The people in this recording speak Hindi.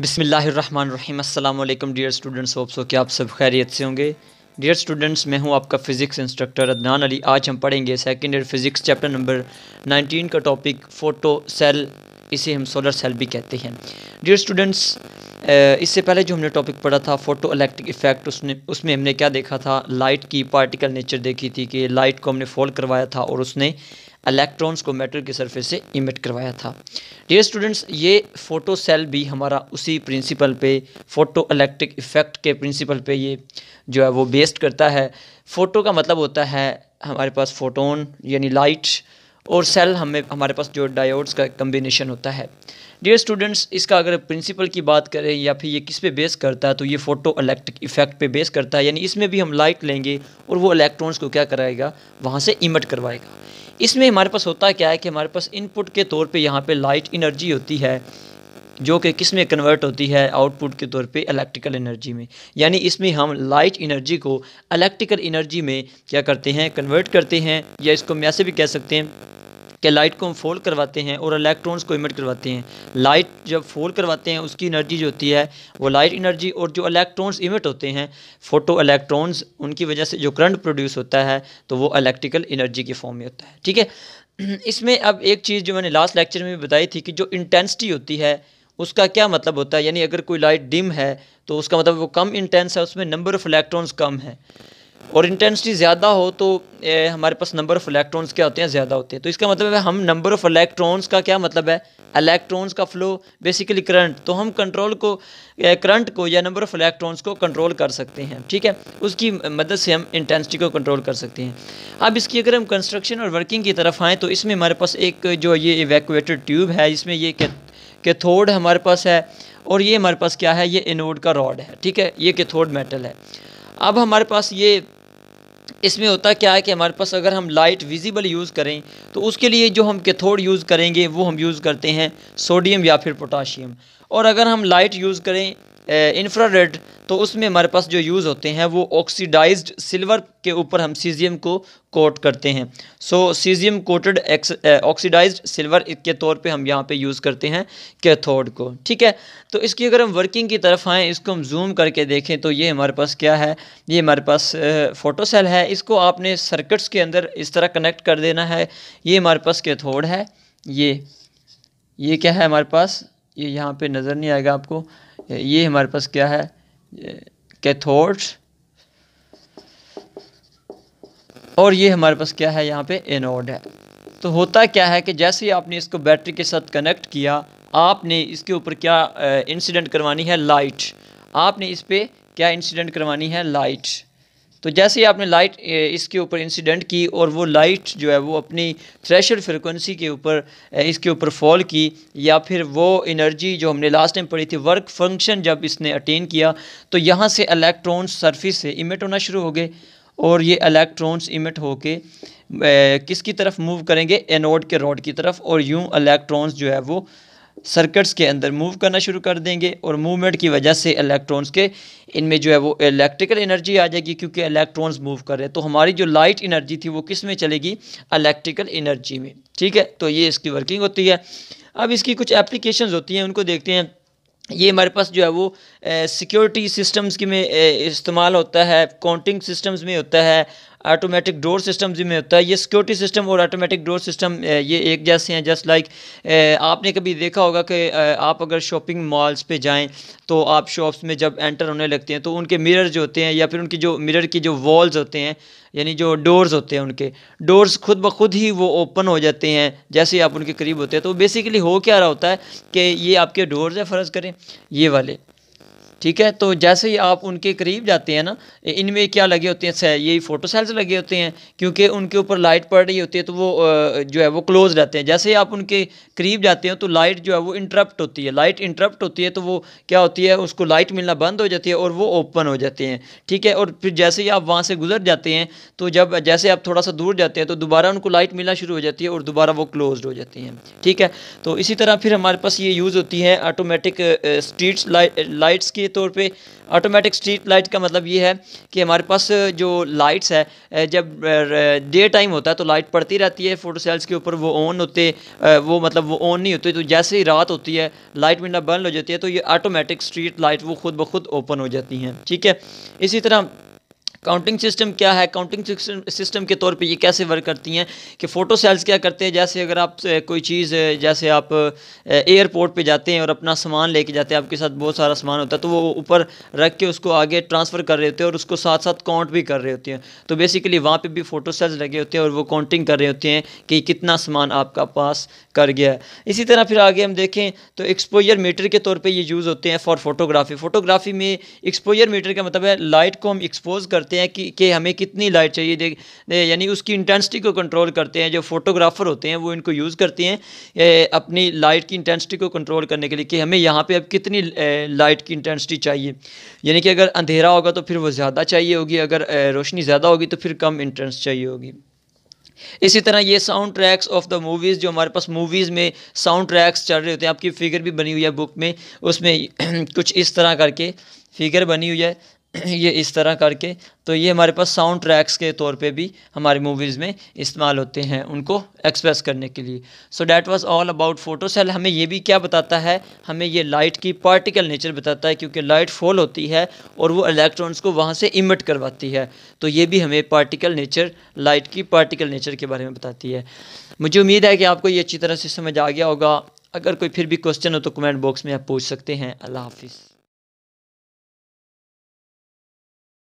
बिसमीम् अल्लाम डियर स्टूडेंट्स होप सो कि आप सब खैरियत से होंगे डियर स्टूडेंट्स मैं हूं आपका फ़िज़िक्स इंस्ट्रक्टर अदनान अली आज हम पढ़ेंगे second year physics chapter number 19 का टॉपिक फ़ोटो सेल इसे हम सोलर सेल भी कहते हैं डियर स्टूडेंट्स इससे पहले जो हमने टॉपिक पढ़ा था फ़ोटो इलेक्ट्रिक इफ़ेक्ट उसने उसमें हमने क्या देखा था लाइट की पार्टिकल नेचर देखी थी कि लाइट को हमने फोल्ड करवाया था और उसने इलेक्ट्रॉन्स को मेटल की सरफेस से इमिट करवाया था डियर स्टूडेंट्स ये फ़ोटो सेल भी हमारा उसी प्रिंसिपल पे फ़ोटो इलेक्ट्रिक इफ़ेक्ट के प्रिंसिपल पे ये जो है वो बेस्ड करता है फ़ोटो का मतलब होता है हमारे पास फ़ोटोन यानी लाइट और सेल हमें हमारे पास जो डायोड्स का कम्बिनेशन होता है डियर स्टूडेंट्स इसका अगर प्रिंसिपल की बात करें या फिर ये किस पे बेस करता है तो ये फोटो इलेक्ट्रिक इफेक्ट पे बेस करता है यानी इसमें भी हम लाइट लेंगे और वो इलेक्ट्रॉन्स को क्या कराएगा वहाँ से इमट करवाएगा इसमें हमारे पास होता क्या है कि हमारे पास इनपुट के तौर पर यहाँ पर लाइट इनर्जी होती है जो कि किस में कन्वर्ट होती है आउटपुट के तौर पे इलेक्ट्रिकल एनर्जी में यानी इसमें हम लाइट एनर्जी को इलेक्ट्रिकल एनर्जी में क्या करते हैं कन्वर्ट करते हैं या इसको हम ऐसे भी कह सकते हैं कि लाइट को हम फोल्ड करवाते हैं और इलेक्ट्रॉन्स को इमिट करवाते हैं लाइट जब फोल्ड करवाते हैं उसकी एनर्जी जो होती है वो लाइट एनर्जी और जो इलेक्ट्रॉन्स इमिट होते हैं फोटो इलेक्ट्रॉन्स उनकी वजह से जो करंट प्रोड्यूस होता है तो वो इलेक्ट्रिकल इनर्जी के फॉर्म में होता है ठीक है इसमें अब एक चीज़ जो मैंने लास्ट लेक्चर में भी बताई थी कि जो इंटेंसिटी होती है उसका क्या मतलब होता है यानी अगर कोई लाइट डिम है तो उसका मतलब वो कम इंटेंस है उसमें नंबर ऑफ़ इलेक्ट्रॉन्स कम है और इंटेंसिटी ज़्यादा हो तो ए, हमारे पास नंबर ऑफ़ इलेक्ट्रॉन्स क्या होते हैं ज़्यादा होते हैं तो इसका मतलब है हम नंबर ऑफ़ इलेक्ट्रॉन्स का क्या मतलब है इलेक्ट्रॉन्स का फ्लो बेसिकली करंट तो हम कंट्रोल को करंट को या नंबर ऑफ़ इलेक्ट्रॉन्स को कंट्रोल कर सकते हैं ठीक है उसकी मदद से हम इंटेंसिटी को कंट्रोल कर सकते हैं अब इसकी अगर हम कंस्ट्रक्शन और वर्किंग की तरफ आएँ तो इसमें हमारे पास एक जो ये इवेकुएटेड ट्यूब है इसमें ये कैथोड हमारे पास है और ये हमारे पास क्या है ये इनोड का रॉड है ठीक है ये कैथोड मेटल है अब हमारे पास ये इसमें होता क्या है कि हमारे पास अगर हम लाइट विजिबल यूज़ करें तो उसके लिए जो हम कैथोड यूज़ करेंगे वो हम यूज़ करते हैं सोडियम या फिर पोटाशियम और अगर हम लाइट यूज़ करें इंफ्रारेड तो उसमें हमारे पास जो यूज़ होते हैं वो ऑक्सीडाइज्ड सिल्वर के ऊपर हम सीजियम को कोट करते हैं so caesium coated oxidised silver के तौर पे हम यहाँ पे यूज़ करते हैं कैथोड को ठीक है तो इसकी अगर हम वर्किंग की तरफ आएँ इसको हम जूम करके देखें तो ये हमारे पास क्या है ये हमारे पास फोटोसेल है इसको आपने सर्किट्स के अंदर इस तरह कनेक्ट कर देना है ये हमारे पास कैथोड है ये ये क्या है हमारे पास ये यहाँ पर नज़र नहीं आएगा आपको ये हमारे पास क्या है कैथोड और ये हमारे पास क्या है यहाँ पे एनोड है तो होता क्या है कि जैसे ही आपने इसको बैटरी के साथ कनेक्ट किया आपने इसके ऊपर क्या इंसिडेंट करवानी है लाइट आपने इस पर क्या इंसिडेंट करवानी है लाइट तो जैसे ही आपने लाइट इसके ऊपर इंसिडेंट की और वो लाइट जो है वो अपनी थ्रेशर फ्रिक्वेंसी के ऊपर इसके ऊपर फॉल की या फिर वो एनर्जी जो हमने लास्ट टाइम पढ़ी थी वर्क फंक्शन जब इसने अटेन किया तो यहाँ से अलेक्ट्रॉन्स सरफेस से इमिट होना शुरू हो गए और ये अलेक्ट्रॉन्स इमिट के किसकी तरफ मूव करेंगे एनोड के रोड की तरफ और यूँ अलेक्ट्रॉन्स जो है वो सर्किट्स के अंदर मूव करना शुरू कर देंगे और मूवमेंट की वजह से इलेक्ट्रॉन्स के इनमें जो है वो इलेक्ट्रिकल एनर्जी आ जाएगी क्योंकि इलेक्ट्रॉन्स मूव कर रहे हैं तो हमारी जो लाइट एनर्जी थी वो किस में चलेगी इलेक्ट्रिकल एनर्जी में ठीक है तो ये इसकी वर्किंग होती है अब इसकी कुछ एप्लीकेशन होती हैं उनको देखते हैं ये हमारे पास जो है वो सिक्योरिटी सिस्टम्स के में इस्तेमाल होता है काउंटिंग सिस्टम्स में होता है ऑटोमेटिक डोर सिस्टम जिम्मे होता है ये सिक्योरिटी सिस्टम और ऑटोमेटिक डोर सिस्टम ये एक जैसे हैं जस्ट लाइक आपने कभी देखा होगा कि आप अगर शॉपिंग मॉल्स पे जाएं तो आप शॉप्स में जब एंटर होने लगते हैं तो उनके मिरर जो होते हैं या फिर उनकी जो मिरर की जो वॉल्स होते हैं यानी जो डोर्स होते हैं उनके डोर्स खुद ब खुद ही वो ओपन हो जाते हैं जैसे आप उनके करीब होते हैं तो बेसिकली हो क्या रहा होता है कि ये आपके डोर्स है फ़र्ज़ करें ये वाले ठीक है तो जैसे ही आप उनके करीब जाते हैं ना इनमें क्या लगे होते हैं यही फ़ोटो सेल्स लगे होते हैं क्योंकि उनके ऊपर लाइट पड़ रही होती है तो वो जो है वो क्लोज रहते हैं जैसे ही आप उनके करीब जाते हैं तो लाइट जो है वो इंटरप्ट होती है लाइट इंटरप्ट होती है तो वो क्या होती है उसको लाइट मिलना बंद हो जाती है और वो ओपन हो जाते हैं ठीक है और फिर जैसे ही आप वहाँ से गुजर जाते हैं तो जब जैसे आप थोड़ा सा दूर जाते हैं तो दोबारा उनको लाइट मिलना शुरू हो जाती है और दोबारा वो क्लोज हो जाती हैं ठीक है तो इसी तरह फिर हमारे पास ये यूज़ होती है ऑटोमेटिक स्ट्रीट लाइट्स की तौर पे ऑटोमेटिक स्ट्रीट लाइट का मतलब ये है कि हमारे पास जो लाइट्स है जब डे टाइम होता है तो लाइट पड़ती रहती है फोटो सेल्स के ऊपर वो ऑन होते वो मतलब वो ऑन नहीं होते तो जैसे ही रात होती है लाइट मिलना बंद हो जाती है तो ये ऑटोमेटिक स्ट्रीट लाइट वो खुद ब खुद ओपन हो जाती हैं ठीक है इसी तरह काउंटिंग सिस्टम क्या है काउंटिंग सिस्टम के तौर पे ये कैसे वर्क करती हैं कि फ़ोटो सेल्स क्या करते हैं जैसे अगर आप कोई चीज़ जैसे आप एयरपोर्ट पे जाते हैं और अपना सामान लेके जाते हैं आपके साथ बहुत सारा सामान होता है तो वो ऊपर रख के उसको आगे ट्रांसफ़र कर रहे होते हैं और उसको साथ साथ काउंट भी कर रहे होते हैं तो बेसिकली वहाँ पर भी फ़ोटो सेल्स लगे होते हैं और वो काउंटिंग कर रहे होते हैं कि कितना सामान आपका पास कर गया है इसी तरह फिर आगे हम देखें तो एक्सपोजर मीटर के तौर पर ये यूज़ होते हैं फॉर फोटोग्राफी फ़ोटोग्राफी में एक्सपोजर मीटर का मतलब है लाइट को हम एक्सपोज करते करते हैं कि, कि हमें कितनी लाइट चाहिए दे, यानी उसकी इंटेंसिटी को कंट्रोल करते हैं जो फोटोग्राफर होते हैं वो इनको यूज़ करते हैं ए, अपनी लाइट की इंटेंसिटी को कंट्रोल करने के लिए कि हमें यहाँ पे अब कितनी ए, लाइट की इंटेंसिटी चाहिए यानी कि अगर अंधेरा होगा तो फिर वो ज़्यादा चाहिए होगी अगर रोशनी ज़्यादा होगी तो फिर कम इंटेंस चाहिए होगी इसी तरह ये sound tracks of the movies जो हमारे पास मूवीज़ में साउंड ट्रैक्स चल रहे होते हैं आपकी फ़िगर भी बनी हुई है बुक में उसमें कुछ इस तरह करके फ़िगर बनी हुई है ये इस तरह करके तो ये हमारे पास साउंड ट्रैक्स के तौर पे भी हमारी मूवीज़ में इस्तेमाल होते हैं उनको एक्सप्रेस करने के लिए so that was all about photo cell हमें ये भी क्या बताता है हमें ये लाइट की पार्टिकल नेचर बताता है क्योंकि लाइट फॉल होती है और वो इलेक्ट्रॉन्स को वहाँ से इमिट करवाती है तो ये भी हमें पार्टिकल नेचर लाइट की पार्टिकल नेचर के बारे में बताती है मुझे उम्मीद है कि आपको ये अच्छी तरह से समझ आ गया होगा अगर कोई फिर भी क्वेश्चन हो तो कमेंट बॉक्स में आप पूछ सकते हैं अल्लाह हाफिज़